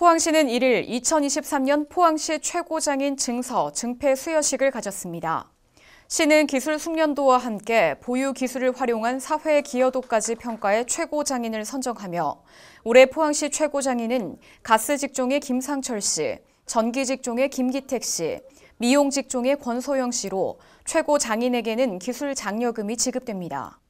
포항시는 1일 2023년 포항시 최고장인 증서, 증폐 수여식을 가졌습니다. 시는 기술 숙련도와 함께 보유 기술을 활용한 사회 기여도까지 평가해 최고장인을 선정하며 올해 포항시 최고장인은 가스 직종의 김상철 씨, 전기 직종의 김기택 씨, 미용 직종의 권소영 씨로 최고장인에게는 기술 장려금이 지급됩니다.